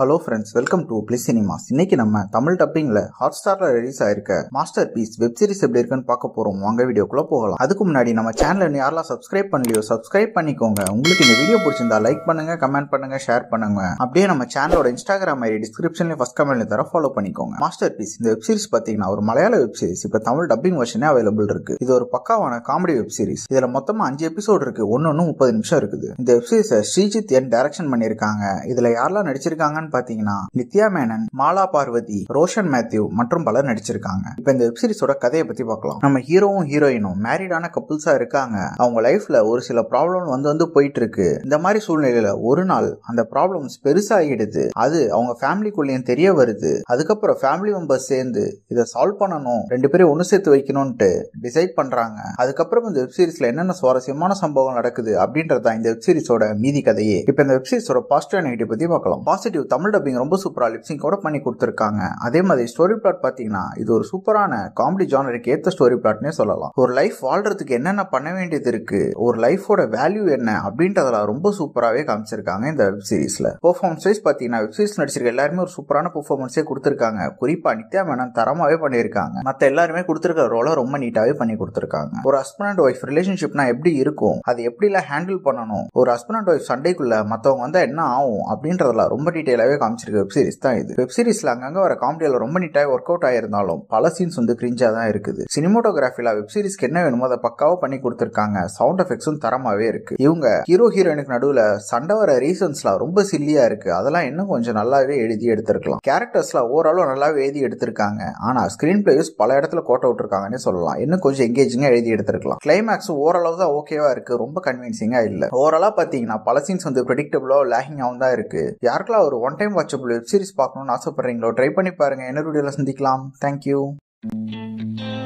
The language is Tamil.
hello friends welcome to plus cinemas இன்னைக்கு நம்ம தமிழ் டப்பிங்ல ஹாட் ஸ்டார்ல ரிலீஸ் ஆயிருக்க மாஸ்டர் பீஸ் வெப் சீரிஸ் எப்படி இருக்குன்னு பார்க்க போறோம் வாங்க வீடியோக்குள்ள போகலாம் அதுக்கு முன்னாடி நம்ம சேனல் யாரெல்லாம் சப்ஸ்கிரைப் பண்ணலையோ சப்ஸ்கிரைப் பண்ணிக்கோங்க உங்களுக்கு இந்த வீடியோ பிடிச்சிருந்தா லைக் பண்ணுங்க கமெண்ட் பண்ணுங்க ஷேர் பண்ணுங்க அப்படியே நம்ம சேனலோட இன்ஸ்டாகிராம் ஐடி டிஸ்கிரிப்ஷன்ல ஃபர்ஸ்ட் கமெண்ட்ல தர ஃபாலோ பண்ணிக்கோங்க மாஸ்டர் பீஸ் இந்த வெப் சீரிஸ் பாத்தீங்கன்னா ஒரு மலையாள வெப் சீரிஸ் இப்போ தமிழ் டப்பிங் வருஷனே அவைலபிள் இருக்கு இது ஒரு பக்காவான காமெடி வெப் சீரிஸ் இதுல மொத்தமா அஞ்சு எபிசோடு இருக்கு ஒன்னொன்னு முப்பது நிமிஷம் இருக்குது இந்த web series Sreejith N direction பண்ணியிருக்காங்க இதுல யாரெல்லாம் நடிச்சிருக்காங்க யாருங்கன்னு பாத்தீங்கன்னா நித்யா மேனன் மாலா பார்வதி ரோஷன் மேத்யூ மற்றும் பலர் நடிச்சிருக்காங்க இப்ப இந்த வெப்சீரிஸோட கதையை பத்தி பார்க்கலாம் நம்ம ஹீரோவும் ஹீரோயினும் மேரிடான கப்புள்ஸா இருக்காங்க அவங்க லைஃப்ல ஒரு சில ப்ராப்ளம் வந்து வந்து போயிட்டு இருக்கு இந்த மாதிரி சூழ்நிலையில ஒரு நாள் அந்த ப்ராப்ளம்ஸ் பெருசாகிடுது அது அவங்க ஃபேமிலிக்குள்ளேயும் தெரிய வருது அதுக்கப்புறம் ஃபேமிலி மெம்பர்ஸ் சேர்ந்து இதை சால்வ் பண்ணணும் ரெண்டு பேரும் ஒன்று சேர்த்து வைக்கணும்ட்டு டிசைட் பண்றாங்க அதுக்கப்புறம் இந்த வெப்சீரிஸ்ல என்னென்ன சுவாரஸ்யமான சம்பவம் நடக்குது அப்படின்றதான் இந்த வெப்சீரிஸோட மீதி கதையே இப்போ இந்த வெப்சீரிஸோட பாசிட்டிவ் நெகட்டிவ் பத்தி பார்க்கலாம் பாசிட்டிவ் தமிழ் டப்பிங் ரொம்ப சூப்பராக கூட பண்ணி கொடுத்துருக்காங்க அதே மாதிரி ஸ்டோரி பிளாட் பார்த்தீங்கன்னா இது ஒரு சூப்பரான காமெடி ஜானருக்கு ஏற்ற ஸ்டோரி பிளாட்னே சொல்லலாம் ஒரு லைஃப் வாழ்றதுக்கு என்னென்ன பண்ண வேண்டியது இருக்கு ஒரு லைஃபோட வேல்யூ என்ன அப்படின்றதெல்லாம் ரொம்ப சூப்பராகவே காமிச்சிருக்காங்க இந்த வெப் சீரிஸ்ல பெர்ஃபார்மன்ஸ் வைஸ் பார்த்தீங்கன்னா வெப் சீரிஸ் நடிச்சிருக்க எல்லாருமே ஒரு சூப்பரான பெர்ஃபார்மன்ஸே கொடுத்துருக்காங்க குறிப்பாக நித்யா மேனன் தரமாகவே பண்ணியிருக்காங்க மற்ற எல்லாருமே கொடுத்துருக்க ரோலை ரொம்ப நீட்டாகவே பண்ணி கொடுத்துருக்காங்க ஒரு ஹஸ்பண்ட் அண்ட் ஒய்ஃப் ரிலேஷன்ஷிப்னா எப்படி இருக்கும் அது எப்படிலாம் ஹேண்டில் பண்ணணும் ஒரு ஹஸ்பண்ட் அண்ட் ஒய்ஃப் சண்டைக்குள்ள மற்றவங்க வந்தால் என்ன ஆகும் அப்படின்றதெல்லாம் ரொம்ப டீட்டெயிலாக டீட்டெயிலாகவே காமிச்சிருக்க வெப் சீரிஸ் தான் இது வெப் சீரிஸில் அங்கங்கே வர காமெடியில் ரொம்ப நீட்டாக ஒர்க் அவுட் ஆயிருந்தாலும் பல சீன்ஸ் வந்து கிரிஞ்சாக தான் இருக்குது சினிமோட்டோகிராஃபியில் வெப் சீரிஸ்க்கு என்ன வேணுமோ அதை பக்காவாக பண்ணி கொடுத்துருக்காங்க சவுண்ட் எஃபெக்ட்ஸும் தரமாகவே இருக்கு இவங்க ஹீரோ ஹீரோயினுக்கு நடுவில் சண்டை வர ரீசன்ஸ்லாம் ரொம்ப சில்லியாக இருக்கு அதெல்லாம் இன்னும் கொஞ்சம் நல்லாவே எழுதி எடுத்திருக்கலாம் கேரக்டர்ஸ்லாம் ஓரளவு நல்லாவே எழுதி எடுத்திருக்காங்க ஆனால் ஸ்க்ரீன் பிளேஸ் பல இடத்துல கோட் அவுட் இருக்காங்கன்னு சொல்லலாம் இன்னும் கொஞ்சம் எங்கேஜிங்காக எழுதி எடுத்திருக்கலாம் கிளைமேக்ஸ் ஓரளவு தான் ஓகேவா இருக்கு ரொம்ப கன்வின்சிங்காக இல்லை ஓரளவு பார்த்தீங்கன்னா பல சீன்ஸ் வந்து ப்ரெடிக்டபிளோ லேகிங்காகவும் தான் இருக்கு யாருக்கெல்லாம் ஒரு one one time watchable web series பார்க்கணும்னு ஆசைப்பட்றீங்களோ ட்ரை பண்ணி பாருங்கள் என்ன வீடியோவில் சந்திக்கலாம் தேங்க்யூ